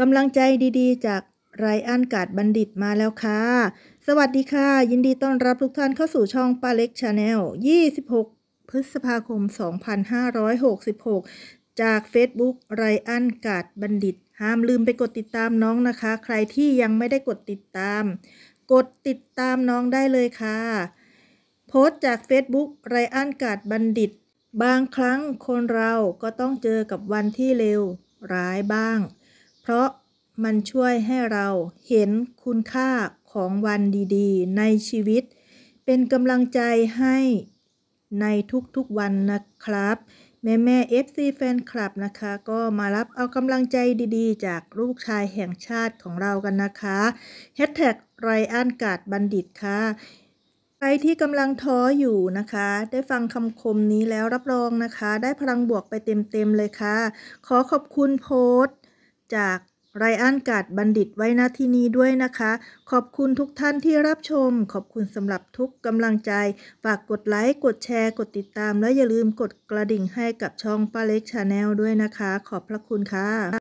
กำลังใจดีๆจากไรอันกาดบัณฑิตมาแล้วค่ะ สวัสดีค่ะ ยินดีต้อนรับ ทุกท่านเข้าสู่ช่องป้าเล็กชาแนล26 พฤษภาคม 2566 จาก Facebook ไรอันกาดบัณฑิตห้ามลืมไปกดติดตามน้องนะคะ ใครที่ยังไม่ได้กดติดตาม กดติดตามน้องได้เลยค่ะโพสต์จาก Facebook ไรอันกาดบัณฑิต บางครั้งคนเราก็ต้องเจอกับวันที่เลวร้ายบ้างราะมันช่วยให้เราเห็นคุณค่าของวันดี ๆ ในชีวิตเป็นกำลังใจให้ในทุกๆวันนะครับ แม่แม่ FC แฟนคลับนะคะก็มารับเอากำลังใจดีๆ จากลูกชายแห่งชาติของเรากันนะคะแฮชแท็กไรอันกาดบัณฑิตค่ะ ใครที่กำลังท้ออยู่นะคะ ได้ฟังคำคมนี้แล้วรับรองนะคะ ได้พลังบวกไปเต็ม ๆ เลยค่ะ ขอขอบคุณโพสตจากไรอันกาดบัณฑิตไว้ณที่นี้ด้วยนะคะ ขอบคุณทุกท่านที่รับชม ขอบคุณสำหรับทุกกำลังใจ ฝากกดไลค์ กดแชร์กดติดตาม และอย่าลืมกดกระดิ่งให้กับช่องป้าเล็กชาแนลด้วยนะคะ ขอบพระคุณค่ะ